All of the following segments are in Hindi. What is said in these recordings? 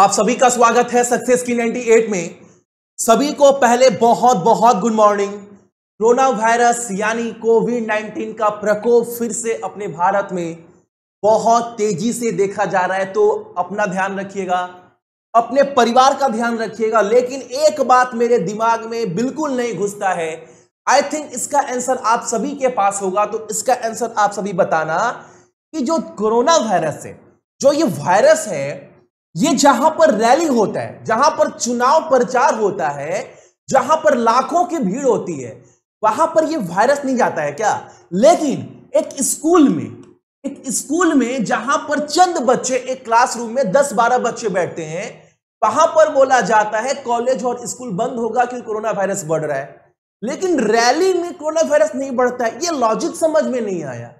आप सभी का स्वागत है सक्सेस की 98 में सभी को पहले बहुत बहुत गुड मॉर्निंग कोरोना वायरस यानी कोविड 19 का प्रकोप फिर से अपने भारत में बहुत तेजी से देखा जा रहा है तो अपना ध्यान रखिएगा अपने परिवार का ध्यान रखिएगा लेकिन एक बात मेरे दिमाग में बिल्कुल नहीं घुसता है आई थिंक इसका आंसर आप सभी के पास होगा तो इसका आंसर आप सभी बताना कि जो कोरोना वायरस है जो ये वायरस है ये जहां पर रैली होता है जहां पर चुनाव प्रचार होता है जहां पर लाखों की भीड़ होती है वहां पर ये वायरस नहीं जाता है क्या लेकिन एक स्कूल में एक स्कूल में जहां पर चंद बच्चे एक क्लासरूम में दस बारह बच्चे बैठते हैं वहां पर बोला जाता है कॉलेज और स्कूल बंद होगा क्योंकि कोरोना वायरस बढ़ रहा है लेकिन रैली में कोरोना वायरस नहीं बढ़ता है ये लॉजिक समझ में नहीं आया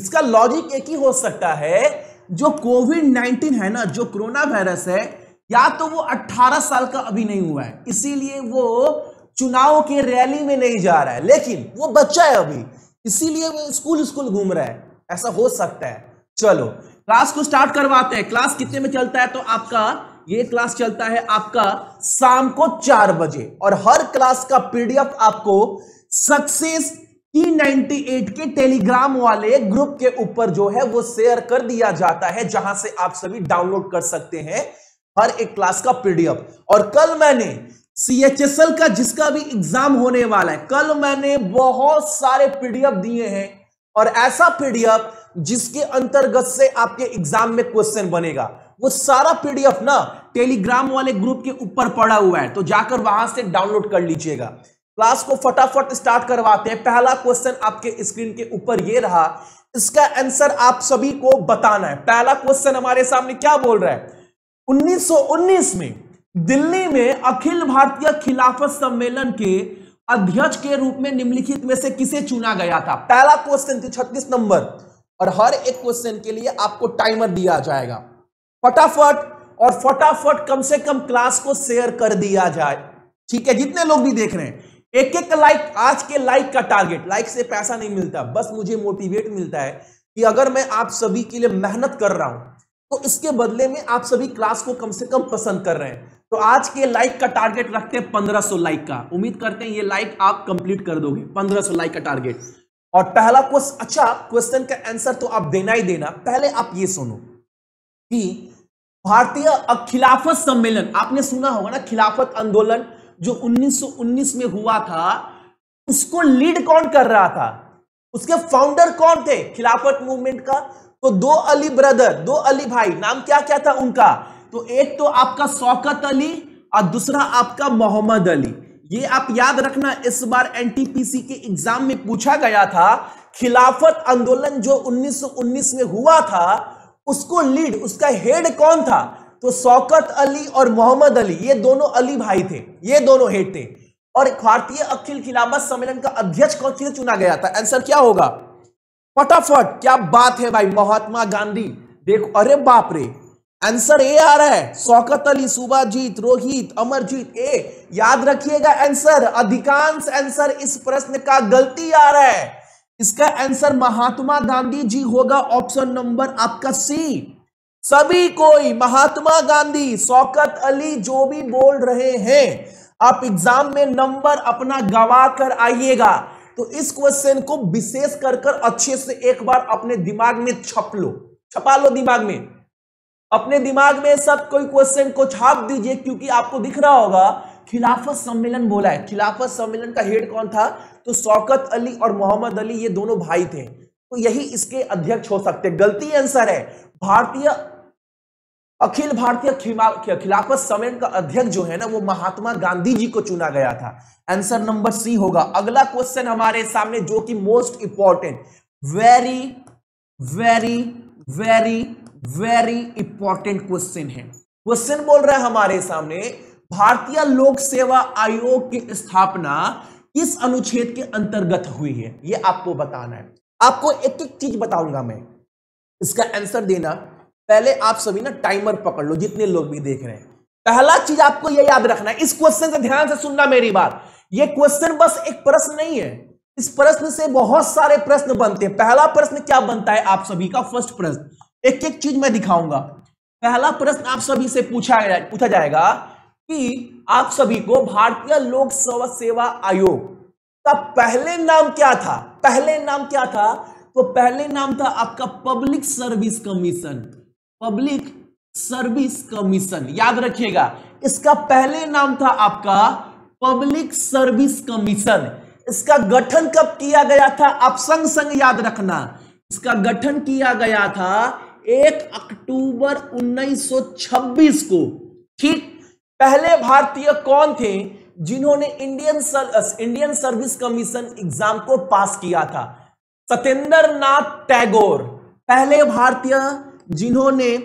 इसका लॉजिक एक ही हो सकता है जो कोविड नाइन्टीन है ना जो कोरोना वायरस है या तो वो 18 साल का अभी नहीं हुआ है इसीलिए वो चुनाव के रैली में नहीं जा रहा है लेकिन वो बच्चा है अभी इसीलिए वो स्कूल स्कूल घूम रहा है ऐसा हो सकता है चलो क्लास को स्टार्ट करवाते हैं क्लास कितने में चलता है तो आपका ये क्लास चलता है आपका शाम को चार बजे और हर क्लास का पीडीएफ आपको सक्सेस ई नाइनटी एट के टेलीग्राम वाले ग्रुप के ऊपर जो है वो शेयर कर दिया जाता है जहां से आप सभी डाउनलोड कर सकते हैं हर एक क्लास का पीडीएफ और कल मैंने सीएचएसएल का जिसका भी एग्जाम होने वाला है कल मैंने बहुत सारे पीडीएफ दिए हैं और ऐसा पीडीएफ जिसके अंतर्गत से आपके एग्जाम में क्वेश्चन बनेगा वो सारा पीडीएफ ना टेलीग्राम वाले ग्रुप के ऊपर पड़ा हुआ है तो जाकर वहां से डाउनलोड कर लीजिएगा क्लास को फटाफट स्टार्ट करवाते हैं पहला क्वेश्चन आपके स्क्रीन के ऊपर ये रहा इसका आंसर आप सभी को बताना है पहला क्वेश्चन हमारे सामने क्या बोल रहा है 1919 में दिल्ली में अखिल भारतीय खिलाफत सम्मेलन के अध्यक्ष के रूप में निम्नलिखित में से किसे चुना गया था पहला क्वेश्चन थे छत्तीस नंबर और हर एक क्वेश्चन के लिए आपको टाइमर दिया जाएगा फटाफट और फटाफट कम से कम क्लास को शेयर कर दिया जाए ठीक है जितने लोग भी देख रहे हैं एक एक लाइक आज के लाइक का टारगेट लाइक से पैसा नहीं मिलता बस मुझे मोटिवेट मिलता है कि अगर मैं आप सभी के लिए मेहनत कर रहा हूं तो इसके बदले में आप सभी क्लास को कम से कम पसंद कर रहे हैं तो आज के लाइक का टारगेट रखते हैं सो लाइक का उम्मीद करते हैं ये लाइक आप कंप्लीट कर दोगे सो लाइक का टारगेट और पहला क्वेश्चन अच्छा क्वेश्चन का आंसर तो आप देना ही देना पहले आप ये सुनो कि भारतीय खिलाफत सम्मेलन आपने सुना होगा ना खिलाफत आंदोलन जो 1919 में हुआ था उसको लीड कौन कर रहा था उसके फाउंडर कौन थे खिलाफत मूवमेंट का तो दो अली ब्रदर दो अली भाई नाम क्या क्या था उनका तो एक तो आपका शौकत अली और दूसरा आपका मोहम्मद अली ये आप याद रखना इस बार एनटीपीसी के एग्जाम में पूछा गया था खिलाफत आंदोलन जो 1919 में हुआ था उसको लीड उसका हेड कौन था तो शौकत अली और मोहम्मद अली ये दोनों अली भाई थे ये दोनों हेड थे और भारतीय अखिल खिलाफत सम्मेलन का अध्यक्ष कौन से चुना गया था आंसर क्या होगा फटाफट क्या बात है भाई महात्मा गांधी देखो अरे बाप रे आंसर ए आ रहा है शौकत अली सुभाजीत रोहित अमरजीत ए याद रखिएगा आंसर अधिकांश आंसर इस प्रश्न का गलती आ रहा है इसका आंसर महात्मा गांधी जी होगा ऑप्शन नंबर आपका सी सभी कोई महात्मा गांधी शौकत अली जो भी बोल रहे हैं आप एग्जाम में नंबर अपना गवा कर आइएगा तो इस क्वेश्चन को विशेष कर कर अच्छे से एक बार अपने दिमाग में छप लो छपा लो दिमाग में अपने दिमाग में सब कोई क्वेश्चन को छाप दीजिए क्योंकि आपको दिख रहा होगा खिलाफत सम्मेलन बोला है खिलाफत सम्मेलन का हेड कौन था तो शौकत अली और मोहम्मद अली ये दोनों भाई थे तो यही इसके अध्यक्ष हो सकते गलती आंसर है भारतीय अखिल भारतीय खिलाफत सम्मेलन का अध्यक्ष जो है ना वो महात्मा गांधी जी को चुना गया था आंसर नंबर सी होगा अगला क्वेश्चन हमारे सामने जो कि most important very very very very important question है क्वेश्चन बोल रहा है हमारे सामने भारतीय लोक सेवा आयोग की स्थापना किस अनुच्छेद के अंतर्गत हुई है यह आपको बताना है आपको एक एक चीज बताऊंगा मैं इसका आंसर देना पहले आप सभी ना टाइमर पकड़ लो जितने लोग भी देख रहे हैं पहला चीज आपको यह याद रखना है इस क्वेश्चन से ध्यान से सुनना मेरी बात यह क्वेश्चन बस एक प्रश्न नहीं है इस प्रश्न से बहुत सारे प्रश्न बनते हैं पहला प्रश्न क्या बनता है आप सभी का फर्स्ट प्रश्न एक एक चीज मैं दिखाऊंगा पहला प्रश्न आप सभी से पूछा पूछा जाएगा कि आप सभी को भारतीय लोक सेवा आयोग का पहले नाम क्या था पहले नाम क्या था तो पहले नाम था आपका public service commission public service commission याद रखिएगा इसका पहले नाम था आपका पब्लिक सर्विस कमीशन इसका गठन कब किया गया था आप संग संग याद रखना इसका गठन किया गया था एक अक्टूबर 1926 को ठीक पहले भारतीय कौन थे जिन्होंने Indian sir, Indian service commission exam को पास किया था सत्येंद्र नाथ टैगोर पहले भारतीय जिन्होंने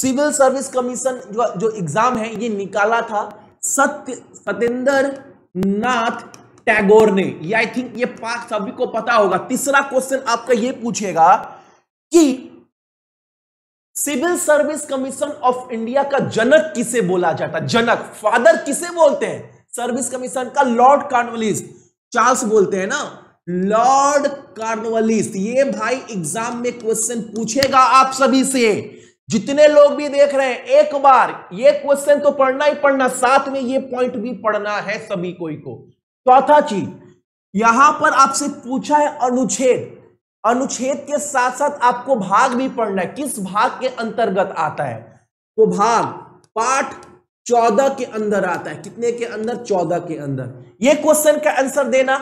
सिविल सर्विस कमीशन जो जो एग्जाम है ये निकाला था सत्य सत्येंद्र नाथ टैगोर ने ये आई थिंक ये सभी को पता होगा तीसरा क्वेश्चन आपका ये पूछेगा कि civil service commission of India का जनक किसे बोला जाता जनक फादर किसे बोलते हैं सर्विस कमीशन का लॉर्ड कार्नवलिस चार्ल्स बोलते हैं ना लॉर्ड कार्नवलिस ये भाई एग्जाम में क्वेश्चन पूछेगा आप सभी से जितने लोग भी देख रहे हैं एक बार ये क्वेश्चन तो पढ़ना ही पढ़ना साथ में ये पॉइंट भी पढ़ना है सभी कोई को चौथा चीज यहां पर आपसे पूछा है अनुच्छेद अनुच्छेद के साथ साथ आपको भाग भी पढ़ना है किस भाग के अंतर्गत आता है तो भाग पाठ चौदह के अंदर आता है कितने के अंदर चौदह के अंदर ये क्वेश्चन का आंसर देना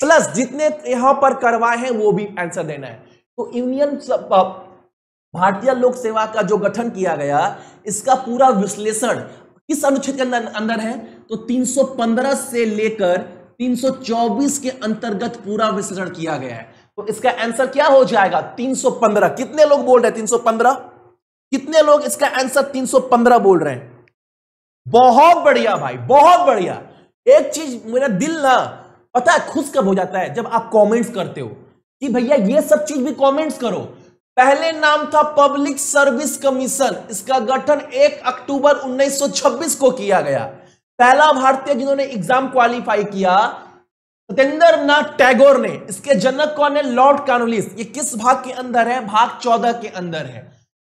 प्लस जितने यहां पर करवाए हैं वो भी आंसर देना है तो यूनियन भारतीय लोक सेवा का जो गठन किया गया इसका पूरा विश्लेषण किस अनुच्छेद के अंदर है तो 315 से लेकर 324 के अंतर्गत पूरा विश्लेषण किया गया है तो इसका आंसर क्या हो जाएगा 315 कितने लोग बोल रहे हैं 315 कितने लोग इसका आंसर 315 बोल रहे हैं बहुत बढ़िया भाई बहुत बढ़िया एक चीज मेरा दिल ना पता है खुश कब हो जाता है जब आप कमेंट्स करते हो कि भैया ये सब चीज भी कमेंट्स करो पहले नाम था पब्लिक सर्विस कमीशन इसका गठन 1 अक्टूबर 1926 को किया गया पहला भारतीय जिन्होंने एग्जाम क्वालिफाई किया सत्येंद्र नाथ टैगोर ने इसके जनक कौन है लॉर्ड कानोलिस ये किस भाग के अंदर है भाग 14 के अंदर है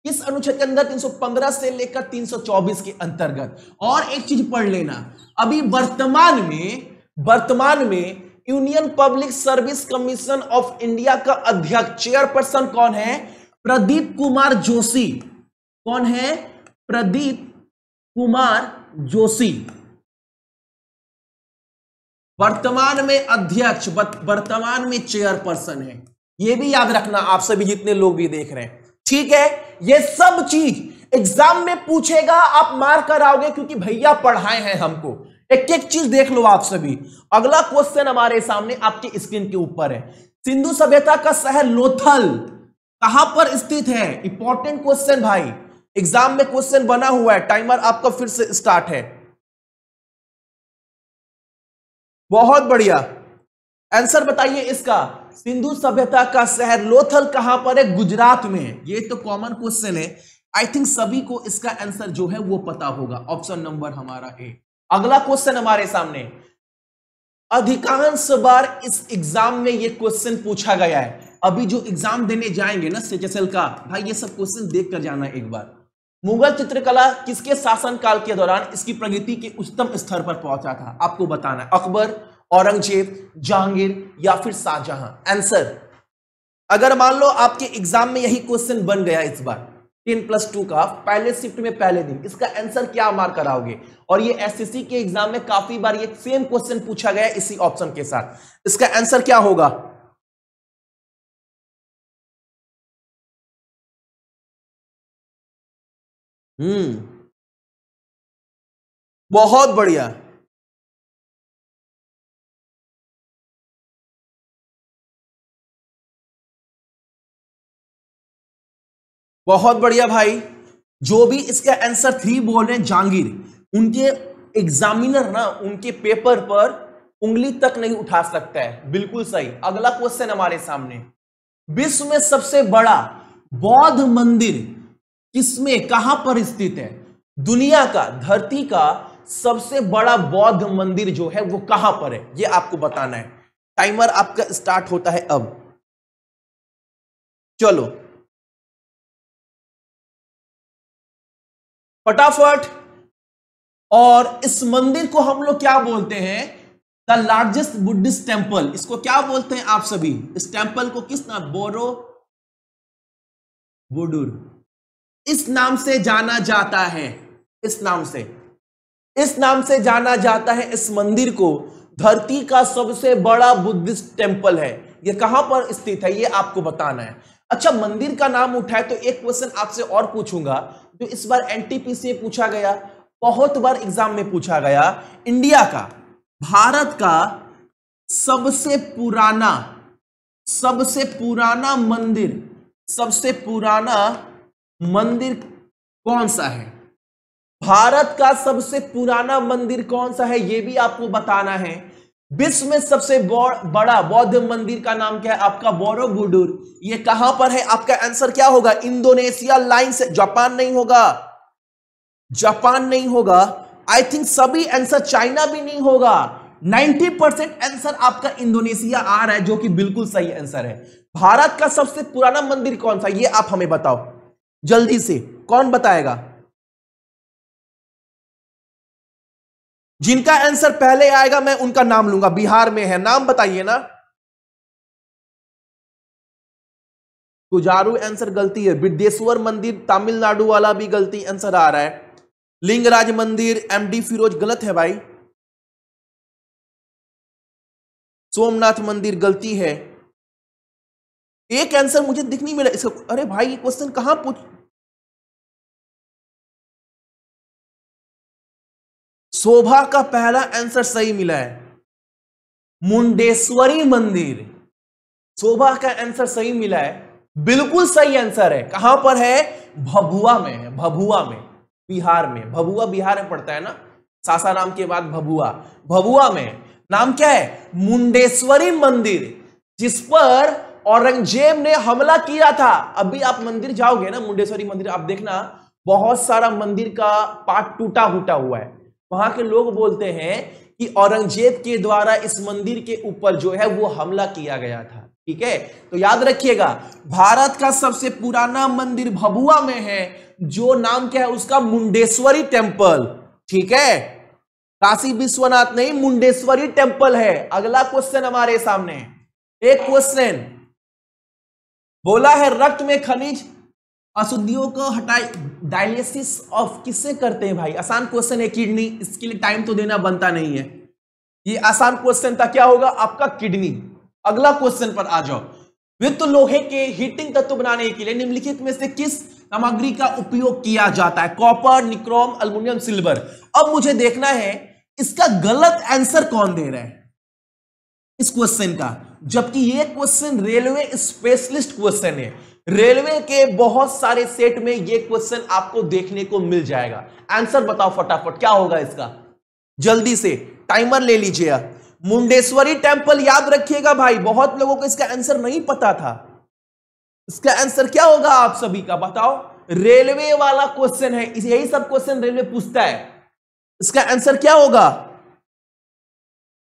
किस अनुच्छेद के अंदर 315 से लेकर 324 के अंतर्गत और एक चीज पढ़ लेना अभी वर्तमान में वर्तमान में union public service commission of India का अध्यक्ष चेयरपर्सन कौन है प्रदीप कुमार जोशी कौन है प्रदीप कुमार जोशी वर्तमान में अध्यक्ष वर्तमान में चेयरपर्सन है यह भी याद रखना आप सभी जितने लोग भी देख रहे हैं ठीक है ये सब चीज एग्जाम में पूछेगा आप मार कर आओगे क्योंकि भैया पढ़ाए हैं हमको एक एक चीज देख लो आप सभी अगला क्वेश्चन हमारे सामने आपकी स्क्रीन के ऊपर है सिंधु सभ्यता का शहर लोथल कहां पर स्थित है इंपॉर्टेंट क्वेश्चन भाई एग्जाम में क्वेश्चन बना हुआ है टाइमर आपका फिर से स्टार्ट है बहुत बढ़िया आंसर बताइए इसका सिंधु सभ्यता का शहर लोथल कहां पर है गुजरात में ये तो कॉमन क्वेश्चन है आई थिंक सभी को इसका आंसर जो है वो पता होगा ऑप्शन नंबर हमारा ए अगला क्वेश्चन हमारे सामने अधिकांश बार इस एग्जाम में ये क्वेश्चन पूछा गया है अभी जो एग्जाम देने जाएंगे ना सेचेसल का भाई ये सब क्वेश्चन देख कर जाना एक बार मुगल चित्रकला किसके शासनकाल के दौरान इसकी प्रगति के उच्चतम स्तर पर पहुंचा था आपको बताना अकबर औरंगजेब जहांगीर या फिर शाहजहां आंसर अगर मान लो आपके एग्जाम में यही क्वेश्चन बन गया इस बार तीन प्लस टू का पहले शिफ्ट में पहले दिन इसका आंसर क्या मार्क कराओगे और ये एसएससी के एग्जाम में काफी बार ये सेम क्वेश्चन पूछा गया इसी ऑप्शन के साथ इसका आंसर क्या होगा हम्म बहुत बढ़िया बहुत बढ़िया भाई जो भी इसका आंसर थ्री बोल रहे हैं जहांगीर उनके एग्जामिनर ना उनके पेपर पर उंगली तक नहीं उठा सकता है बिल्कुल सही अगला क्वेश्चन हमारे सामने विश्व में सबसे बड़ा बौद्ध मंदिर किसमें कहां पर स्थित है दुनिया का धरती का सबसे बड़ा बौद्ध मंदिर जो है वो कहां पर है ये आपको बताना है टाइमर आपका स्टार्ट होता है अब चलो फटाफट और इस मंदिर को हम लोग क्या बोलते हैं द लार्जेस्ट बुद्धिस्ट टेम्पल इसको क्या बोलते हैं आप सभी इस टेम्पल को किस नाम बोरो बुडुर इस नाम से जाना जाता है इस नाम से इस नाम से जाना जाता है इस मंदिर को धरती का सबसे बड़ा बुद्धिस्ट टेम्पल है ये कहां पर स्थित है ये आपको बताना है अच्छा मंदिर का नाम उठाए तो एक क्वेश्चन आपसे और पूछूंगा जो इस बार एनटीपी से पूछा गया बहुत बार एग्जाम में पूछा गया इंडिया का भारत का सबसे पुराना सबसे पुराना मंदिर सबसे पुराना मंदिर कौन सा है भारत का सबसे पुराना मंदिर कौन सा है यह भी आपको बताना है विश्व में सबसे बड़ा बौद्ध मंदिर का नाम क्या है आपका बोरोबुडुर ये कहां पर है आपका आंसर क्या होगा इंडोनेशिया लाइन से जापान नहीं होगा जापान नहीं होगा आई थिंक सभी आंसर चाइना भी नहीं होगा 90 परसेंट आंसर आपका इंडोनेशिया आ रहा है जो कि बिल्कुल सही आंसर है भारत का सबसे पुराना मंदिर कौन सा ये आप हमें बताओ जल्दी से कौन बताएगा जिनका आंसर पहले आएगा मैं उनका नाम लूंगा बिहार में है नाम बताइए ना गुजारू आंसर गलती है बिद्देश्वर मंदिर तमिलनाडु वाला भी गलती आंसर आ रहा है लिंगराज मंदिर एमडी फिरोज गलत है भाई सोमनाथ मंदिर गलती है एक आंसर मुझे दिख नहीं मिला इसका अरे भाई ये क्वेश्चन कहां पूछ शोभा का पहला आंसर सही मिला है मुंडेश्वरी मंदिर शोभा का आंसर सही मिला है बिल्कुल सही आंसर है कहां पर है भभुआ में है भभुआ में बिहार में भभुआ बिहार में पड़ता है ना सासाराम के बाद भभुआ भभुआ में नाम क्या है मुंडेश्वरी मंदिर जिस पर औरंगजेब ने हमला किया था अभी आप मंदिर जाओगे ना मुंडेश्वरी मंदिर आप देखना बहुत सारा मंदिर का पार्ट टूटा फूटा हुआ है वहां के लोग बोलते हैं कि औरंगजेब के द्वारा इस मंदिर के ऊपर जो है वो हमला किया गया था ठीक है तो याद रखिएगा भारत का सबसे पुराना मंदिर भभुआ में है जो नाम क्या है उसका मुंडेश्वरी टेम्पल ठीक है काशी विश्वनाथ नहीं मुंडेश्वरी टेम्पल है अगला क्वेश्चन हमारे सामने एक क्वेश्चन बोला है रक्त में खनिज अशुद्धियों को हटाए डायलिसिस ऑफ किससे करते हैं भाई आसान क्वेश्चन है किडनी इसके लिए टाइम तो देना बनता नहीं है ये आसान क्वेश्चन था क्या होगा आपका किडनी अगला क्वेश्चन पर आ जाओ वित्त लोहे के हीटिंग तत्व बनाने के लिए निम्नलिखित में से किस सामग्री का उपयोग किया जाता है कॉपर निक्रोम अल्मोनियम सिल्वर अब मुझे देखना है इसका गलत आंसर कौन दे रहा है इस क्वेश्चन का जबकि ये क्वेश्चन रेलवे स्पेशलिस्ट क्वेश्चन है रेलवे के बहुत सारे सेट में ये क्वेश्चन आपको देखने को मिल जाएगा आंसर बताओ फटाफट क्या होगा इसका जल्दी से टाइमर ले लीजिए आप मुंडेश्वरी टेम्पल याद रखिएगा भाई बहुत लोगों को इसका आंसर नहीं पता था इसका आंसर क्या होगा आप सभी का बताओ रेलवे वाला क्वेश्चन है यही सब क्वेश्चन रेलवे पूछता है इसका आंसर क्या होगा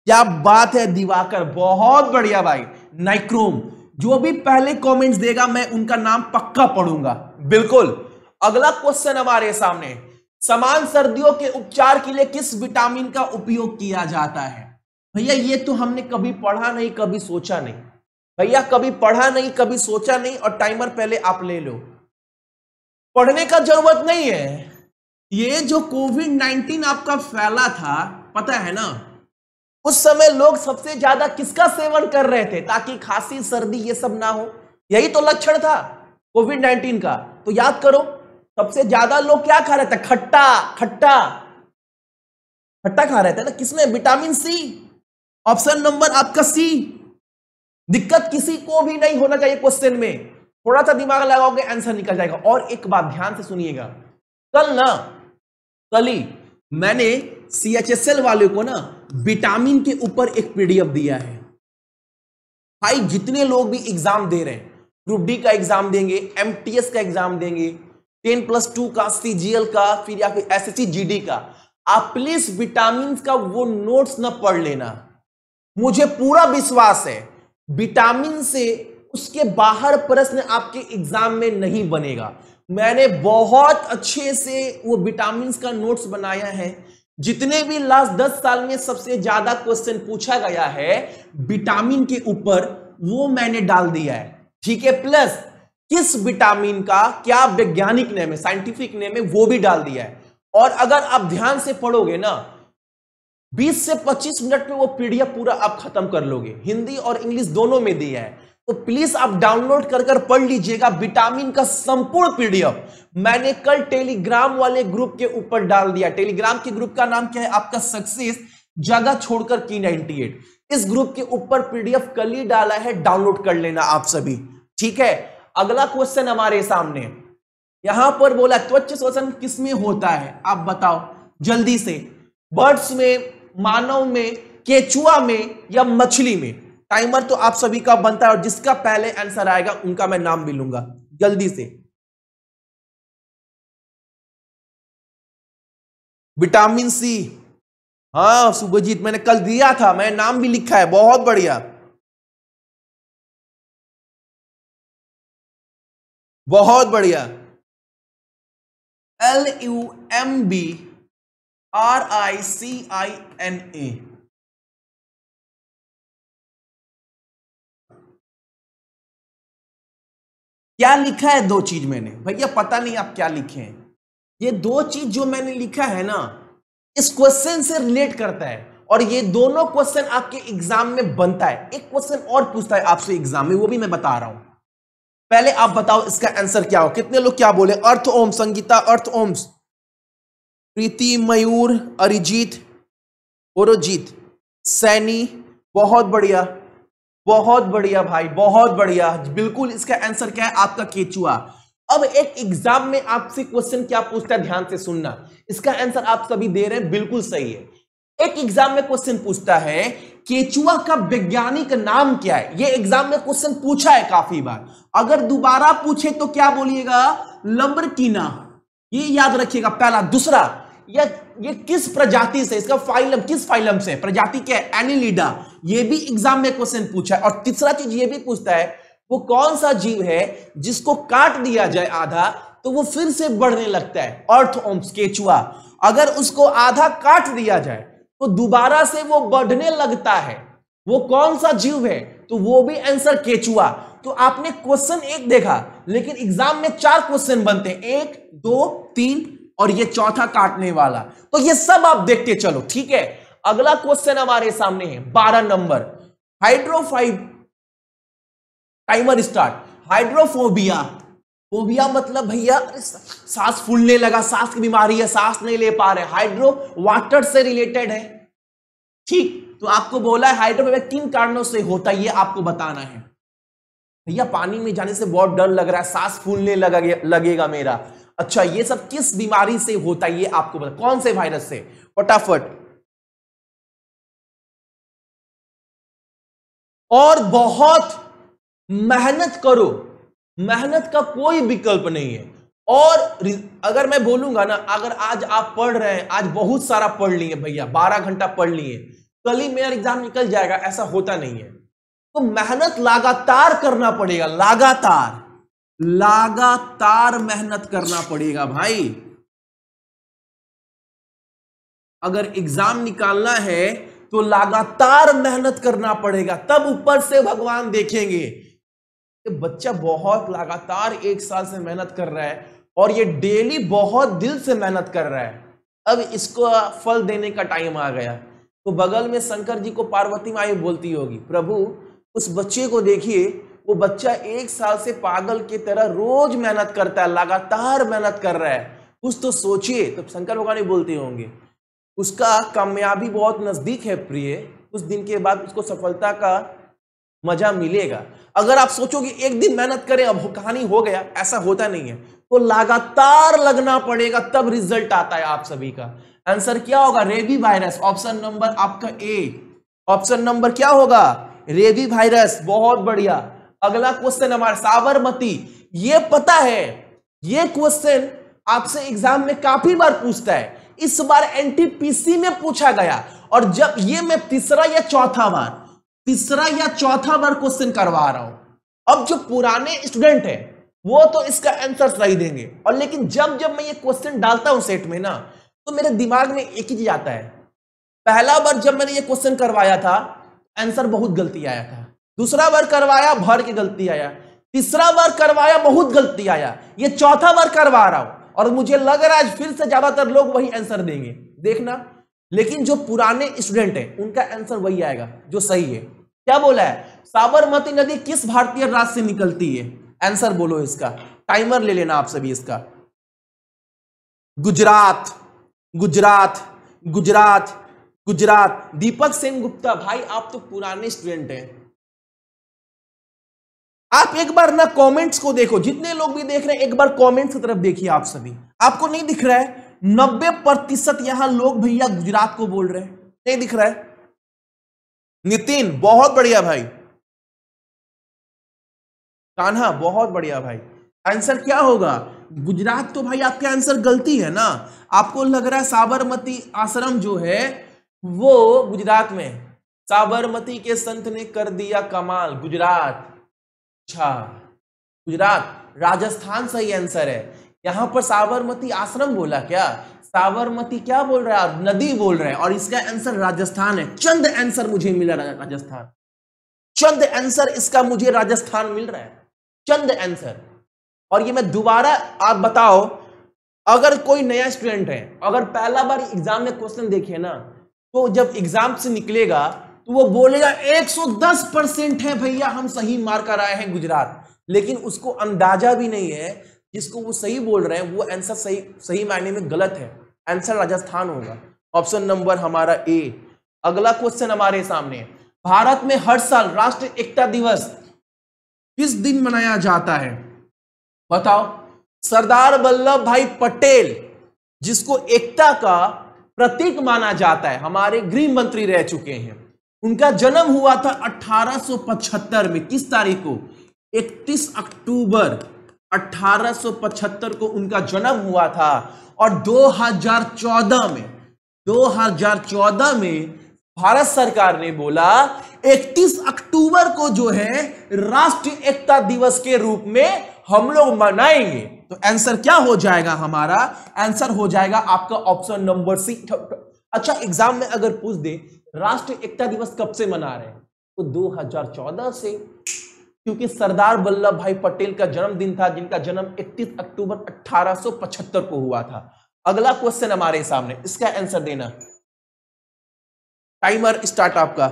क्या बात है दिवाकर बहुत बढ़िया भाई नाइक्रोम जो भी पहले कमेंट्स देगा मैं उनका नाम पक्का पढ़ूंगा बिल्कुल अगला क्वेश्चन हमारे सामने समान सर्दियों के उपचार के लिए किस विटामिन का उपयोग किया जाता है भैया ये तो हमने कभी पढ़ा नहीं कभी सोचा नहीं भैया कभी पढ़ा नहीं कभी सोचा नहीं और टाइमर पहले आप ले लो पढ़ने का जरूरत नहीं है ये जो कोविड नाइन्टीन आपका फैला था पता है ना उस समय लोग सबसे ज्यादा किसका सेवन कर रहे थे ताकि खांसी सर्दी ये सब ना हो यही तो लक्षण था कोविड नाइन्टीन का तो याद करो सबसे ज्यादा लोग क्या खा रहे थे खट्टा खट्टा खट्टा खा रहे थे ना किसने विटामिन सी ऑप्शन नंबर आपका सी दिक्कत किसी को भी नहीं होना चाहिए क्वेश्चन में थोड़ा सा दिमाग लगाओगे आंसर निकल जाएगा और एक बात ध्यान से सुनिएगा कल ना कल ही मैंने सीएचएसएल वाले को ना विटामिन के ऊपर एक पीडीएफ दिया है भाई जितने लोग भी एग्जाम दे रहे हैं ग्रुप डी का एग्जाम देंगे एमटीएस का एग्जाम देंगे टेन प्लस टू का सीजीएल का फिर या फिर एसएससी जीडी का आप प्लीज विटामिन का वो नोट्स ना पढ़ लेना मुझे पूरा विश्वास है विटामिन से उसके बाहर प्रश्न आपके एग्जाम में नहीं बनेगा मैंने बहुत अच्छे से वो विटामिन का नोट्स बनाया है जितने भी लास्ट दस साल में सबसे ज्यादा क्वेश्चन पूछा गया है विटामिन के ऊपर वो मैंने डाल दिया है ठीक है प्लस किस विटामिन का क्या वैज्ञानिक नेम है साइंटिफिक नेम है वो भी डाल दिया है और अगर आप ध्यान से पढ़ोगे ना 20 से 25 मिनट में वो पीडीएफ पूरा आप खत्म कर लोगे हिंदी और इंग्लिश दोनों में दिया है तो प्लीज आप डाउनलोड कर कर पढ़ लीजिएगा विटामिन का संपूर्ण पीडीएफ मैंने कल टेलीग्राम वाले ग्रुप के ऊपर डाल दिया टेलीग्राम के ग्रुप का नाम क्या है आपका सक्सेस जगह छोड़कर की एट इस ग्रुप के ऊपर पीडीएफ कल ही डाला है डाउनलोड कर लेना आप सभी ठीक है अगला क्वेश्चन हमारे सामने यहां पर बोला त्वच श्वसन किसमें होता है आप बताओ जल्दी से बर्ड्स में मानव में केचुआ में या मछली में टाइमर तो आप सभी का बनता है और जिसका पहले आंसर आएगा उनका मैं नाम भी लूंगा जल्दी से विटामिन सी हाँ सुभजीत मैंने कल दिया था मैं नाम भी लिखा है बहुत बढ़िया बहुत बढ़िया L U M B R I C I N A क्या लिखा है दो चीज मैंने भैया पता नहीं आप क्या लिखे हैं ये दो चीज जो मैंने लिखा है ना इस क्वेश्चन से रिलेट करता है और ये दोनों क्वेश्चन आपके एग्जाम में बनता है एक क्वेश्चन और पूछता है आपसे एग्जाम में वो भी मैं बता रहा हूं पहले आप बताओ इसका आंसर क्या हो कितने लोग क्या बोले अर्थ ओम संगीता अर्थ ओम प्रीति मयूर अरिजीत ओरोजीत सैनी बहुत बढ़िया बहुत बढ़िया भाई बहुत बढ़िया बिल्कुल इसका आंसर क्या है आपका केचुआ अब एक एग्जाम में आपसे क्वेश्चन क्या पूछता है ध्यान से सुनना इसका आंसर आप सभी दे रहे हैं बिल्कुल सही है एक एग्जाम में क्वेश्चन पूछता है केचुआ का वैज्ञानिक नाम क्या है ये एग्जाम में क्वेश्चन पूछा है काफी बार अगर दोबारा पूछे तो क्या बोलिएगा लंबरटीना ये याद रखिएगा पहला दूसरा यह ये किस प्रजाति से इसका फाइलम किस फाइलम से प्रजाति क्या है एनिलीडा ये भी एग्जाम में क्वेश्चन पूछा है और तीसरा चीज ये भी पूछता है वो कौन सा जीव है जिसको काट दिया जाए आधा तो वो फिर से बढ़ने लगता है अर्थ ओम्स केचुआ अगर उसको आधा काट दिया जाए तो दोबारा से वो बढ़ने लगता है वो कौन सा जीव है तो वो भी आंसर केचुआ तो आपने क्वेश्चन एक देखा लेकिन एग्जाम में चार क्वेश्चन बनते हैं एक दो तीन और ये चौथा काटने वाला तो ये सब आप देखते चलो ठीक है अगला क्वेश्चन हमारे सामने है बारह number hydrophobe timer start hydrophobia phobia मतलब भैया सांस फूलने लगा सांस की बीमारी है सांस नहीं ले पा रहे हाइड्रो वाटर से रिलेटेड है ठीक तो आपको बोला है हाइड्रोफोबिया किन कारणों से होता है ये आपको बताना है भैया पानी में जाने से बहुत डर लग रहा है सांस फूलने लगा लगेगा मेरा अच्छा ये सब किस बीमारी से होता है ये आपको बता कौन से वायरस से फटाफट और बहुत मेहनत करो मेहनत का कोई विकल्प नहीं है और अगर मैं बोलूंगा ना अगर आज आप पढ़ रहे हैं आज बहुत सारा पढ़ लिए भैया बारह घंटा पढ़ लिए कल ही मेरा एग्जाम निकल जाएगा ऐसा होता नहीं है तो मेहनत लगातार करना पड़ेगा लगातार लगातार मेहनत करना पड़ेगा भाई अगर एग्जाम निकालना है तो लगातार मेहनत करना पड़ेगा तब ऊपर से भगवान देखेंगे ये बच्चा बहुत लगातार एक साल से मेहनत कर रहा है और ये डेली बहुत दिल से मेहनत कर रहा है अब इसको फल देने का टाइम आ गया तो बगल में शंकर जी को पार्वती माई बोलती होगी प्रभु उस बच्चे को देखिए वो बच्चा एक साल से पागल की तरह रोज मेहनत करता है लगातार मेहनत कर रहा है कुछ तो सोचिए तो शंकर भगवान ही बोलते होंगे उसका कामयाबी बहुत नज़दीक है प्रिय कुछ दिन के बाद उसको सफलता का मजा मिलेगा अगर आप सोचोगे एक दिन मेहनत करें अब कहानी हो गया ऐसा होता नहीं है तो लगातार लगना पड़ेगा तब रिजल्ट आता है आप सभी का आंसर क्या होगा रेबी वायरस ऑप्शन नंबर आपका ए ऑप्शन नंबर क्या होगा रेबी वायरस बहुत बढ़िया अगला क्वेश्चन हमारा साबरमती ये पता है ये क्वेश्चन आपसे एग्जाम में काफी बार पूछता है इस बार एनटीपीसी में पूछा गया और जब ये मैं तीसरा या चौथा बार तीसरा या चौथा बार क्वेश्चन करवा रहा हूं अब जो पुराने स्टूडेंट है वो तो इसका आंसर सही देंगे और लेकिन जब जब मैं ये क्वेश्चन डालता हूं सेट में ना तो मेरे दिमाग में एक ही चीज आता है पहला बार जब मैंने ये क्वेश्चन करवाया था आंसर बहुत गलती आया था दूसरा बार करवाया भर के गलती आया तीसरा बार करवाया बहुत गलती आया ये चौथा बार करवा रहा हूं और मुझे लग रहा है फिर से ज्यादातर लोग वही आंसर देंगे देखना लेकिन जो पुराने स्टूडेंट हैं उनका आंसर वही आएगा जो सही है क्या बोला है साबरमती नदी किस भारतीय राज्य से निकलती है आंसर बोलो इसका टाइमर ले लेना आप सभी इसका गुजरात गुजरात गुजरात गुजरात दीपक सेन गुप्ता भाई आप तो पुराने स्टूडेंट हैं आप एक बार ना कमेंट्स को देखो जितने लोग भी देख रहे हैं एक बार कमेंट्स की तरफ देखिए आप सभी आपको नहीं दिख रहा है नब्बे प्रतिशत यहां लोग भैया गुजरात को बोल रहे हैं नहीं दिख रहा है नितिन बहुत बढ़िया भाई कान्हा बहुत बढ़िया भाई आंसर क्या होगा गुजरात तो भाई आपके आंसर गलती है ना आपको लग रहा है साबरमती आश्रम जो है वो गुजरात में साबरमती के संत ने कर दिया कमाल गुजरात अच्छा गुजरात राजस्थान सही आंसर है यहां पर साबरमती आश्रम बोला क्या साबरमती क्या बोल रहा है नदी बोल रहे हैं और इसका आंसर राजस्थान है चंद आंसर मुझे मिला राजस्थान चंद आंसर इसका मुझे राजस्थान मिल रहा है चंद आंसर और ये मैं दोबारा आप बताओ अगर कोई नया स्टूडेंट है अगर पहला बार एग्जाम में क्वेश्चन देखे ना तो जब एग्जाम से निकलेगा तो वो बोलेगा 110 परसेंट है भैया हम सही मार कर आए हैं गुजरात लेकिन उसको अंदाजा भी नहीं है जिसको वो सही बोल रहे हैं वो आंसर सही सही मायने में गलत है आंसर राजस्थान होगा ऑप्शन नंबर हमारा ए अगला क्वेश्चन हमारे सामने भारत में हर साल राष्ट्रीय एकता दिवस किस दिन मनाया जाता है बताओ सरदार वल्लभ भाई पटेल जिसको एकता का प्रतीक माना जाता है हमारे गृह मंत्री रह चुके हैं उनका जन्म हुआ था 1875 में किस तारीख को 31 अक्टूबर 1875 को उनका जन्म हुआ था और 2014 में 2014 में भारत सरकार ने बोला 31 अक्टूबर को जो है राष्ट्रीय एकता दिवस के रूप में हम लोग मनाएंगे तो आंसर क्या हो जाएगा हमारा आंसर हो जाएगा आपका ऑप्शन नंबर सी अच्छा एग्जाम में अगर पूछ दे राष्ट्रीय एकता दिवस कब से मना रहे हैं तो 2014 से क्योंकि सरदार वल्लभ भाई पटेल का जन्मदिन था जिनका जन्म 31 अक्टूबर 1875 को हुआ था अगला क्वेश्चन हमारे सामने इसका आंसर देना टाइमर स्टार्ट आपका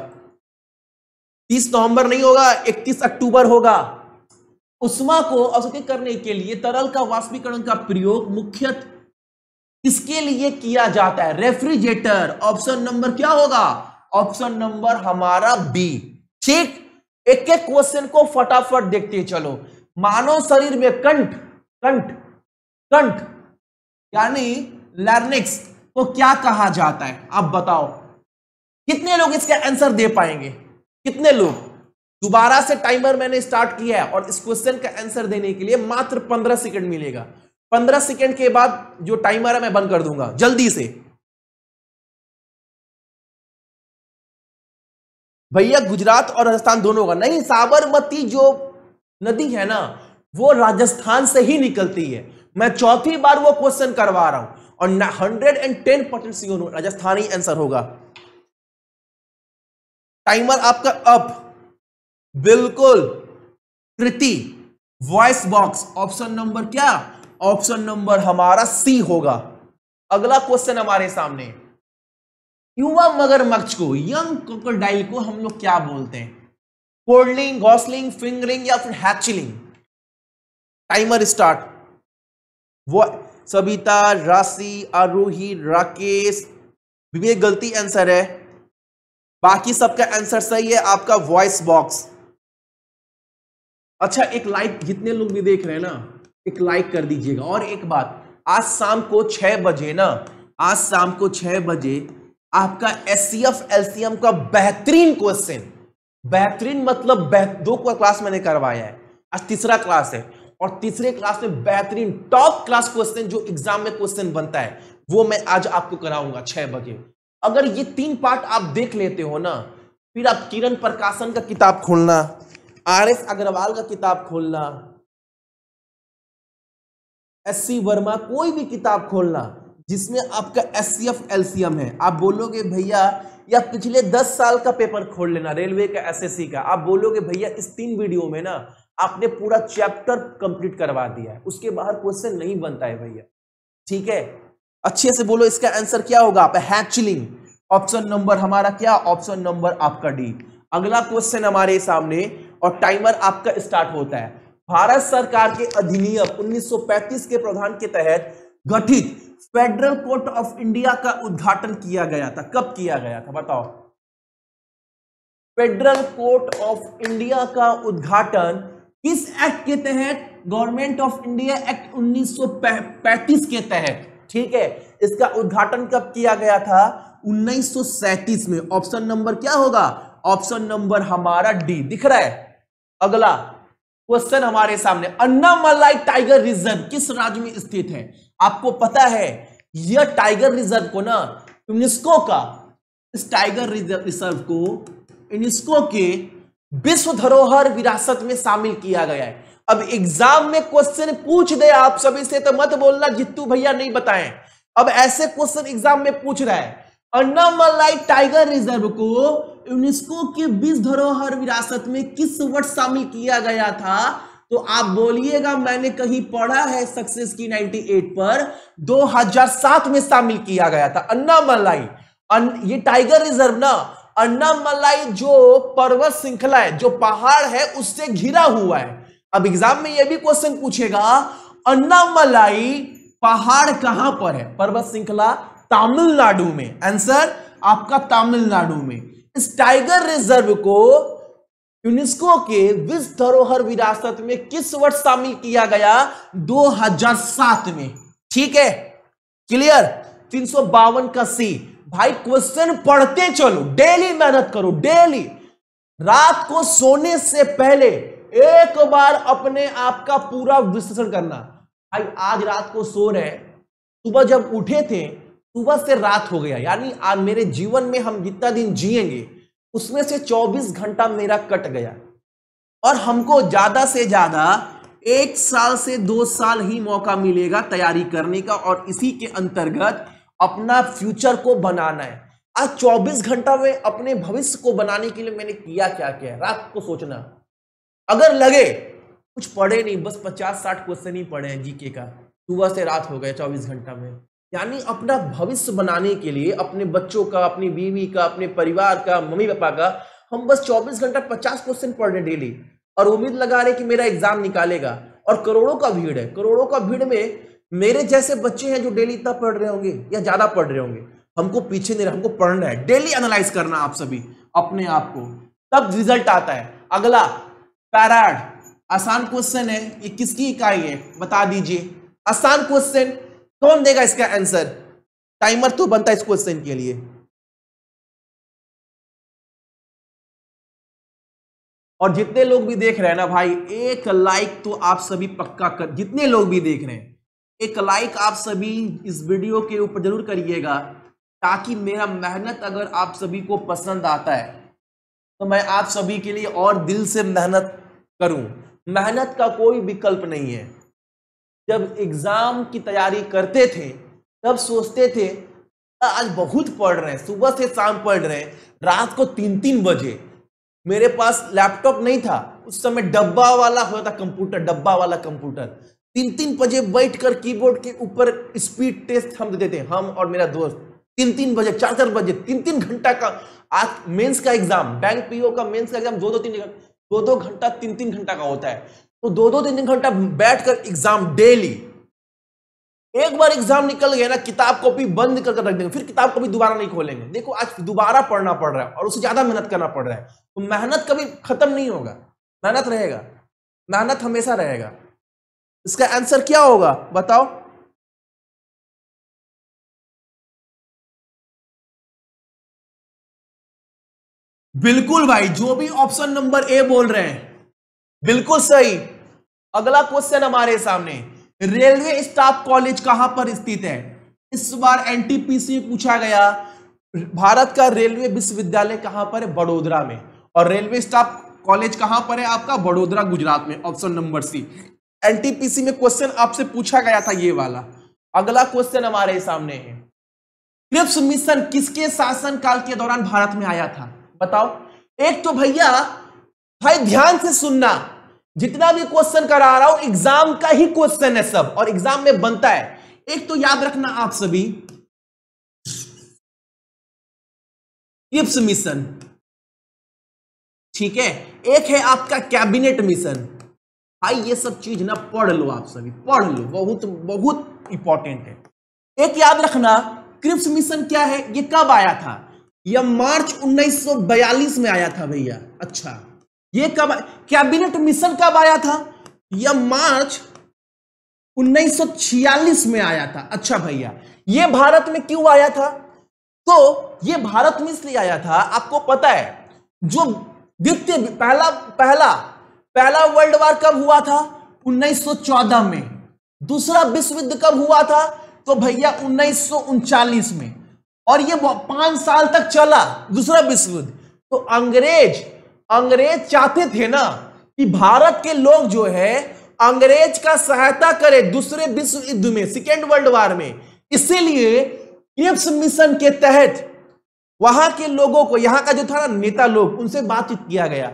30 नवंबर नहीं होगा 31 अक्टूबर होगा उष्मा को अवशोषित करने के लिए तरल का वाष्पीकरण का प्रयोग मुख्यतः किसके लिए किया जाता है रेफ्रिजरेटर ऑप्शन नंबर क्या होगा ऑप्शन नंबर हमारा बी ठीक एक एक क्वेश्चन को फटाफट देखते चलो मानव शरीर में कंठ कंठ कंठ यानी लर्निक्स को तो क्या कहा जाता है आप बताओ कितने लोग इसका आंसर दे पाएंगे कितने लोग दोबारा से टाइमर मैंने स्टार्ट किया है और इस क्वेश्चन का आंसर देने के लिए मात्र पंद्रह सेकंड मिलेगा पंद्रह सेकंड के बाद जो टाइमर है मैं बंद कर दूंगा जल्दी से भैया गुजरात और राजस्थान दोनों का नहीं साबरमती जो नदी है ना वो राजस्थान से ही निकलती है मैं चौथी बार वो क्वेश्चन करवा रहा हूं और hundred and ten percent C Rajasthani answer होगा टाइमर आपका अप बिल्कुल कृति वॉइस बॉक्स ऑप्शन नंबर क्या ऑप्शन नंबर हमारा सी होगा अगला क्वेश्चन हमारे सामने युवा मगरमच्छ को यंग क्रोकोडाइल को हम लोग क्या बोलते हैं कोल्डलिंग गॉसलिंग फिंगरिंग या फिर हैचलिंग टाइमर स्टार्ट वो सबिता राशि आरोही राकेश विवेक गलती आंसर है बाकी सबका आंसर सही है आपका वॉइस बॉक्स अच्छा एक लाइक जितने लोग भी देख रहे हैं ना एक लाइक कर दीजिएगा और एक बात आज शाम को छह बजे ना आज शाम को छह बजे आपका एस सी एफ एलसीएम का बेहतरीन क्वेश्चन बेहतरीन मतलब बेह, दो क्लास मैंने करवाया है आज तीसरा क्लास है और तीसरे क्लास में बेहतरीन टॉप क्लास क्वेश्चन जो एग्जाम में क्वेश्चन बनता है वो मैं आज आपको कराऊंगा छह बजे अगर ये तीन पार्ट आप देख लेते हो ना फिर आप किरण प्रकाशन का किताब खोलना आर एस अग्रवाल का किताब खोलना एस सी वर्मा कोई भी किताब खोलना जिसमें आपका S C F L C M है आप बोलोगे भैया या पिछले दस साल का पेपर खोल लेना रेलवे का एसएससी का आप बोलोगे भैया इस तीन वीडियो में ना आपने पूरा चैप्टर कंप्लीट करवा दिया है उसके बाहर क्वेश्चन नहीं बनता है भैया ठीक है अच्छे से बोलो इसका आंसर क्या होगा आप हैचलिंग ऑप्शन नंबर हमारा क्या ऑप्शन नंबर आपका डी अगला क्वेश्चन हमारे सामने और टाइमर आपका स्टार्ट होता है भारत सरकार के अधिनियम 1935 के प्रावधान के तहत गठित फेडरल कोर्ट ऑफ इंडिया का उद्घाटन किया गया था कब किया गया था बताओ फेडरल कोर्ट ऑफ इंडिया का उद्घाटन किस एक्ट के तहत गवर्नमेंट ऑफ इंडिया एक्ट 1935 के तहत ठीक है इसका उद्घाटन कब किया गया था 1937 में ऑप्शन नंबर क्या होगा ऑप्शन नंबर हमारा डी दिख रहा है अगला क्वेश्चन हमारे सामने अन्नामलाई टाइगर रिजर्व किस राज्य में स्थित है आपको पता है यह टाइगर रिजर्व को ना यूनिस्को का इस टाइगर रिजर्व को यूनिस्को के विश्व धरोहर विरासत में शामिल किया गया है अब एग्जाम में क्वेश्चन पूछ दे आप सभी से तो मत बोलना जित्तू भैया नहीं बताएं अब ऐसे क्वेश्चन एग्जाम में पूछ रहा है अन्नामलाई टाइगर रिजर्व को यूनेस्को के बीस धरोहर विरासत में किस वर्ष शामिल किया गया था तो आप बोलिएगा मैंने कहीं पढ़ा है सक्सेस की 98 पर 2007 में शामिल किया गया था अन्ना मलाई अन, ये टाइगर रिजर्व ना अन्ना मलाई जो पर्वत श्रृंखला है जो पहाड़ है उससे घिरा हुआ है अब एग्जाम में ये भी क्वेश्चन पूछेगा अन्ना मलाई पहाड़ कहां पर है पर्वत श्रृंखला तमिलनाडु में आंसर आपका तमिलनाडु में इस टाइगर रिजर्व को यूनेस्को के विश्व धरोहर विरासत में किस वर्ष शामिल किया गया 2007 में ठीक है क्लियर तीन का सी भाई क्वेश्चन पढ़ते चलो डेली मेहनत करो डेली रात को सोने से पहले एक बार अपने आप का पूरा विश्लेषण करना भाई आज रात को सो रहे सुबह जब उठे थे सुबह से रात हो गया यानी आज मेरे जीवन में हम जितना दिन जिएंगे उसमें से 24 घंटा मेरा कट गया और हमको ज्यादा से ज्यादा एक साल से दो साल ही मौका मिलेगा तैयारी करने का और इसी के अंतर्गत अपना फ्यूचर को बनाना है आज 24 घंटा में अपने भविष्य को बनाने के लिए मैंने किया क्या क्या रात को सोचना अगर लगे कुछ पढ़े नहीं बस 50-60 क्वेश्चन ही पढ़े हैं जीके का सुबह से रात हो गए 24 घंटा में यानी अपना भविष्य बनाने के लिए अपने बच्चों का अपनी बीवी का अपने परिवार का मम्मी पापा का हम बस 24 घंटा 50 क्वेश्चन पढ़ रहे डेली और उम्मीद लगा रहे कि मेरा एग्जाम निकालेगा और करोड़ों का भीड़ है करोड़ों का भीड़ में मेरे जैसे बच्चे हैं जो डेली इतना पढ़ रहे होंगे या ज्यादा पढ़ रहे होंगे हमको पीछे नहीं हमको पढ़ना है डेली एनालाइज करना आप सभी अपने आप को तब रिजल्ट आता है अगला पैराड आसान क्वेश्चन है ये किसकी इकाई है बता दीजिए आसान क्वेश्चन कौन देगा इसका आंसर टाइमर तो बनता है इस क्वेश्चन के लिए और जितने लोग भी देख रहे हैं ना भाई एक लाइक तो आप सभी पक्का कर जितने लोग भी देख रहे हैं एक लाइक आप सभी इस वीडियो के ऊपर जरूर करिएगा ताकि मेरा मेहनत अगर आप सभी को पसंद आता है तो मैं आप सभी के लिए और दिल से मेहनत करूं मेहनत का कोई विकल्प नहीं है जब एग्ज़ाम की तैयारी करते थे तब सोचते थे आज बहुत पढ़ रहे हैं सुबह से शाम पढ़ रहे हैं रात को तीन तीन बजे मेरे पास लैपटॉप नहीं था उस समय डब्बा वाला होता कंप्यूटर डब्बा वाला कंप्यूटर तीन तीन बजे बैठ कर कीबोर्ड के ऊपर स्पीड टेस्ट हम देते थे हम और मेरा दोस्त तीन तीन बजे चार चार बजे तीन तीन घंटा का आज मेंस का एग्जाम बैंक पीओ का मेंस का एग्जाम दो दो तीन दो दो घंटा तीन तीन घंटा का होता है तो दो दो तीन तीन घंटा बैठकर एग्जाम डेली एक बार एग्जाम निकल गया ना किताब कॉपी बंद करके रख देंगे फिर किताब कॉपी दोबारा नहीं खोलेंगे देखो आज दोबारा पढ़ना पड़ रहा है और उससे ज्यादा मेहनत करना पड़ रहा है तो मेहनत कभी खत्म नहीं होगा मेहनत रहेगा मेहनत हमेशा रहेगा इसका आंसर क्या होगा बताओ बिल्कुल भाई जो भी ऑप्शन नंबर ए बोल रहे हैं बिल्कुल सही अगला क्वेश्चन हमारे सामने रेलवे स्टाफ कॉलेज कहां पर स्थित है इस बार एनटीपीसी पूछा गया भारत का रेलवे विश्वविद्यालय कहां पर है बड़ोदरा में और रेलवे स्टाफ कॉलेज कहां पर है आपका बड़ोदरा गुजरात में ऑप्शन नंबर सी एनटीपीसी में क्वेश्चन आपसे पूछा गया था ये वाला अगला क्वेश्चन हमारे सामने है क्रिप्स मिशन किसके काल के दौरान भारत में आया था बताओ एक तो भैया भाई ध्यान से सुनना जितना भी क्वेश्चन करा रहा हूं एग्जाम का ही क्वेश्चन है सब और एग्जाम में बनता है एक तो याद रखना आप सभी इप्स मिशन ठीक है एक है आपका कैबिनेट मिशन भाई ये सब चीज ना पढ़ लो आप सभी पढ़ लो बहुत बहुत इंपॉर्टेंट है एक याद रखना क्रिप्स मिशन क्या है ये कब आया था यह मार्च 1942 में आया था भैया अच्छा ये कब कैबिनेट मिशन कब आया था यह मार्च 1946 में आया था अच्छा भैया ये भारत में क्यों आया था तो ये भारत में इसलिए आया था आपको पता है जो द्वितीय पहला पहला पहला वर्ल्ड वार कब हुआ था 1914 में दूसरा विश्व युद्ध कब हुआ था तो भैया उन्नीस में और ये पांच साल तक चला दूसरा विश्व युद्ध तो अंग्रेज अंग्रेज चाहते थे ना कि भारत के लोग जो है अंग्रेज का सहायता करे दूसरे विश्व युद्ध में सेकेंड वर्ल्ड वार में इसीलिए क्रिप्स मिशन के तहत वहां के लोगों को यहां का जो था ना नेता लोग उनसे बातचीत किया गया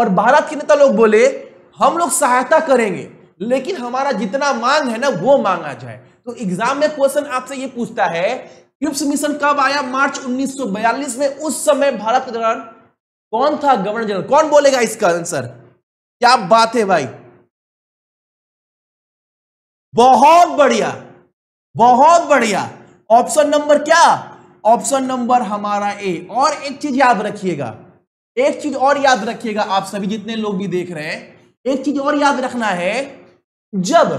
और भारत के नेता लोग बोले हम लोग सहायता करेंगे लेकिन हमारा जितना मांग है ना वो मांगा जाए तो एग्जाम में क्वेश्चन आपसे ये पूछता है क्रिप्स मिशन कब आया मार्च 1942 में उस समय भारत के दौरान कौन था गवर्नर जनरल कौन बोलेगा इसका आंसर क्या बात है भाई बहुत बढ़िया बहुत बढ़िया ऑप्शन नंबर क्या ऑप्शन नंबर हमारा ए और एक चीज याद रखिएगा एक चीज और याद रखिएगा आप सभी जितने लोग भी देख रहे हैं एक चीज और याद रखना है जब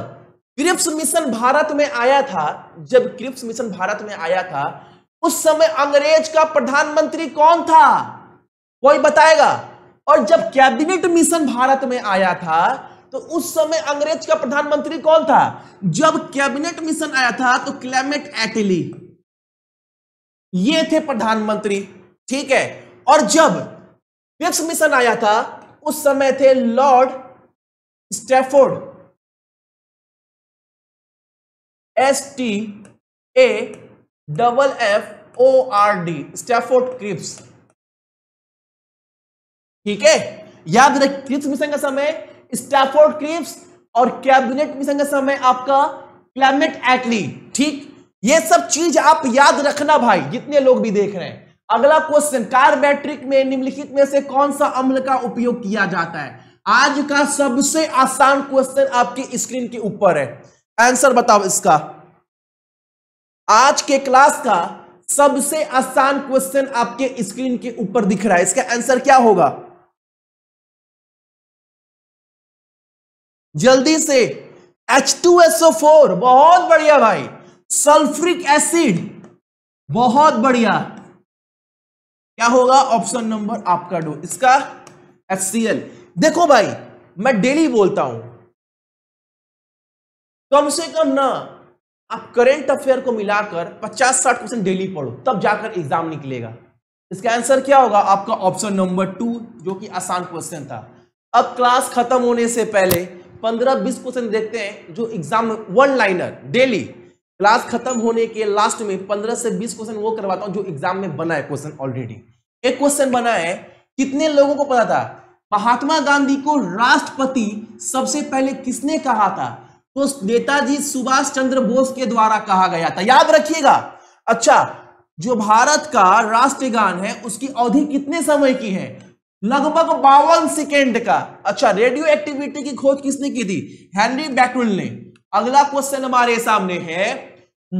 क्रिप्स मिशन भारत में आया था जब क्रिप्स मिशन भारत में आया था उस समय अंग्रेज का प्रधानमंत्री कौन था कोई बताएगा और जब कैबिनेट मिशन भारत में आया था तो उस समय अंग्रेज का प्रधानमंत्री कौन था जब कैबिनेट मिशन आया था तो क्लेमेट एटली ये थे प्रधानमंत्री ठीक है और जब पिक्स मिशन आया था उस समय थे lord Stafford S T A double F O R D Stafford Cripps ठीक है याद रख क्रिप्स मिशन का समय स्टैफोर्ड क्रिप्स और कैबिनेट मिशन का समय आपका क्लाइमेट एटली ठीक ये सब चीज आप याद रखना भाई जितने लोग भी देख रहे हैं अगला क्वेश्चन कार बैट्रिक में निम्नलिखित में से कौन सा अम्ल का उपयोग किया जाता है आज का सबसे आसान क्वेश्चन आपकी स्क्रीन के ऊपर है आंसर बताओ इसका आज के क्लास का सबसे आसान क्वेश्चन आपके स्क्रीन के ऊपर दिख रहा है इसका आंसर क्या होगा जल्दी से H2SO4 बहुत बढ़िया भाई सल्फ्रिक एसिड बहुत बढ़िया क्या होगा ऑप्शन नंबर आपका डो इसका HCl देखो भाई मैं डेली बोलता हूं कम से कम ना आप करेंट अफेयर को मिलाकर 50-60 क्वेश्चन डेली पढ़ो तब जाकर एग्जाम निकलेगा इसका आंसर क्या होगा आपका ऑप्शन नंबर टू जो कि आसान क्वेश्चन था अब क्लास खत्म होने से पहले पंद्रह बीस क्वेश्चन देखते हैं जो exam one liner daily class खत्म होने के लास्ट में पंद्रह से बीस क्वेश्चन वो करवाता हूँ जो एग्जाम में बना है क्वेश्चन ऑलरेडी एक क्वेश्चन बना है कितने लोगों को पता था महात्मा गांधी को राष्ट्रपति सबसे पहले किसने कहा था तो नेताजी सुभाष चंद्र बोस के द्वारा कहा गया था याद रखिएगा अच्छा जो भारत का राष्ट्रगान है उसकी अवधि कितने समय की है लगभग बावन सेकेंड का अच्छा रेडियो एक्टिविटी की खोज किसने की थी हेनरी बैक्रुल ने अगला क्वेश्चन हमारे सामने है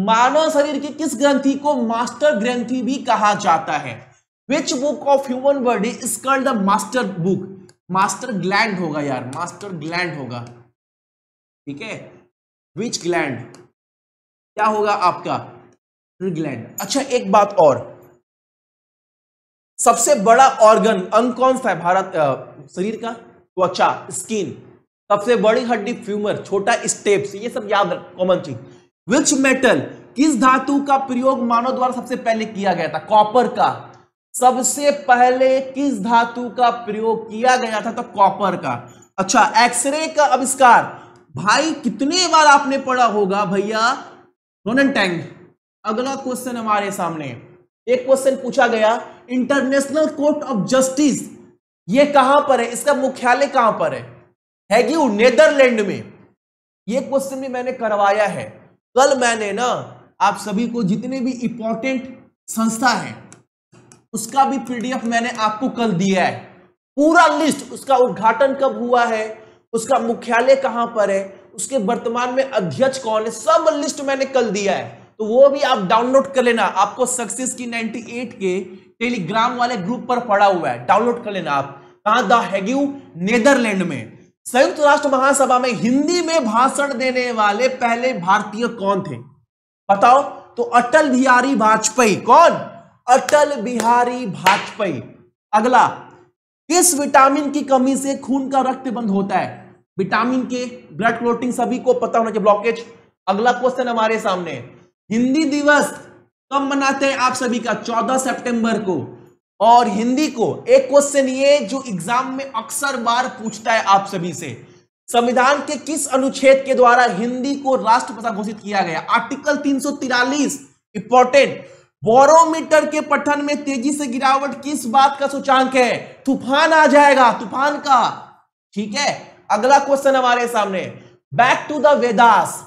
मानव शरीर की किस ग्रंथि को मास्टर ग्रंथि भी कहा जाता है which book of human body is called the master book master gland होगा यार मास्टर ग्लैंड होगा ठीक है विच ग्लैंड क्या होगा आपका ग्लैंड अच्छा एक बात और सबसे बड़ा ऑर्गन अंग कौन सा है भारत आ, शरीर का त्वचा अच्छा, स्किन सबसे बड़ी हड्डी फ्यूमर छोटा स्टेप्स ये सब याद रख कॉमन चीज विच मेटल किस धातु का प्रयोग मानव द्वारा सबसे पहले किया गया था कॉपर का सबसे पहले किस धातु का प्रयोग किया गया था तो कॉपर का अच्छा एक्सरे का आविष्कार भाई कितने बार आपने पढ़ा होगा भैया रोनन टैंग अगला क्वेश्चन हमारे सामने एक क्वेश्चन पूछा गया इंटरनेशनल कोर्ट ऑफ जस्टिस ये कहां पर है इसका मुख्यालय कहां पर है हैगी नेदरलैंड में ये क्वेश्चन भी मैंने करवाया है कल मैंने ना आप सभी को जितने भी इंपॉर्टेंट संस्था है उसका भी पीडीएफ मैंने आपको कल दिया है पूरा लिस्ट उसका उद्घाटन कब हुआ है उसका मुख्यालय कहां पर है उसके वर्तमान में अध्यक्ष कौन है सब लिस्ट मैंने कल दिया है तो वो भी आप डाउनलोड कर लेना आपको सक्सेस की 98 के टेलीग्राम वाले ग्रुप पर पड़ा हुआ है डाउनलोड कर लेना आप कहा द हैग्यू नेदरलैंड में संयुक्त राष्ट्र महासभा में हिंदी में भाषण देने वाले पहले भारतीय कौन थे बताओ तो अटल बिहारी वाजपेयी कौन अटल बिहारी वाजपेयी अगला किस विटामिन की कमी से खून का रक्त बंद होता है विटामिन के ब्लड क्लोटिंग सभी को पता होना चाहिए ब्लॉकेज अगला क्वेश्चन हमारे सामने हिंदी दिवस कब मनाते हैं आप सभी का 14 सितंबर को और हिंदी को एक क्वेश्चन ये जो एग्जाम में अक्सर बार पूछता है आप सभी से संविधान के किस अनुच्छेद के द्वारा हिंदी को राष्ट्रभाषा घोषित किया गया आर्टिकल तीन इंपॉर्टेंट बोरोमीटर के पठन में तेजी से गिरावट किस बात का सूचांक है तूफान आ जाएगा तूफान का ठीक है अगला क्वेश्चन हमारे सामने बैक टू द वेदास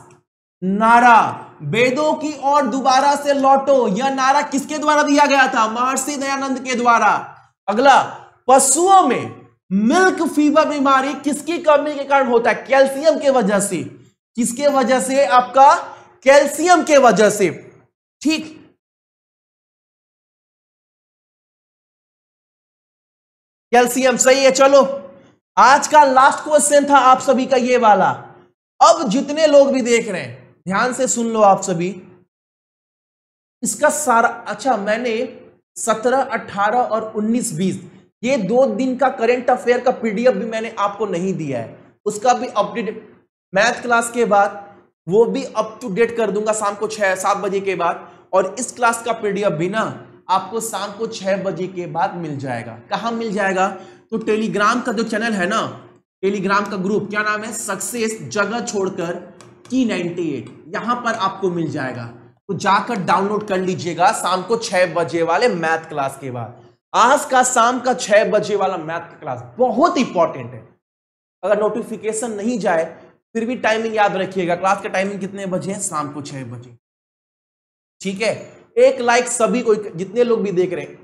नारा वेदों की ओर दोबारा से लौटो यह नारा किसके द्वारा दिया गया था महर्षि दयानंद के द्वारा अगला पशुओं में मिल्क फीवर बीमारी किसकी कमी के कारण होता है कैल्शियम के वजह से किसके वजह से आपका कैल्शियम के वजह से ठीक कैल्शियम सही है चलो आज का लास्ट क्वेश्चन था आप सभी का ये वाला अब जितने लोग भी देख रहे हैं ध्यान से सुन लो आप सभी इसका सारा अच्छा मैंने 17, 18 और 19, 20 ये दो दिन का करेंट अफेयर का पीडीएफ भी मैंने आपको नहीं दिया है उसका भी अपडेट मैथ क्लास के बाद वो भी अप टू डेट कर दूंगा शाम को छह सात बजे के बाद और इस क्लास का पीडीएफ भी ना आपको शाम को छह बजे के बाद मिल जाएगा कहा मिल जाएगा तो टेलीग्राम का जो चैनल है ना टेलीग्राम का ग्रुप क्या नाम है सक्सेस जगह छोड़कर 1698 यहां पर आपको मिल जाएगा तो जाकर डाउनलोड कर लीजिएगा शाम को छह बजे वाले मैथ क्लास के बाद आज का शाम का छह बजे वाला मैथ का क्लास बहुत इंपॉर्टेंट है अगर नोटिफिकेशन नहीं जाए फिर भी टाइमिंग याद रखिएगा क्लास का टाइमिंग कितने बजे है शाम को छह बजे ठीक है एक लाइक सभी को जितने लोग भी देख रहे हैं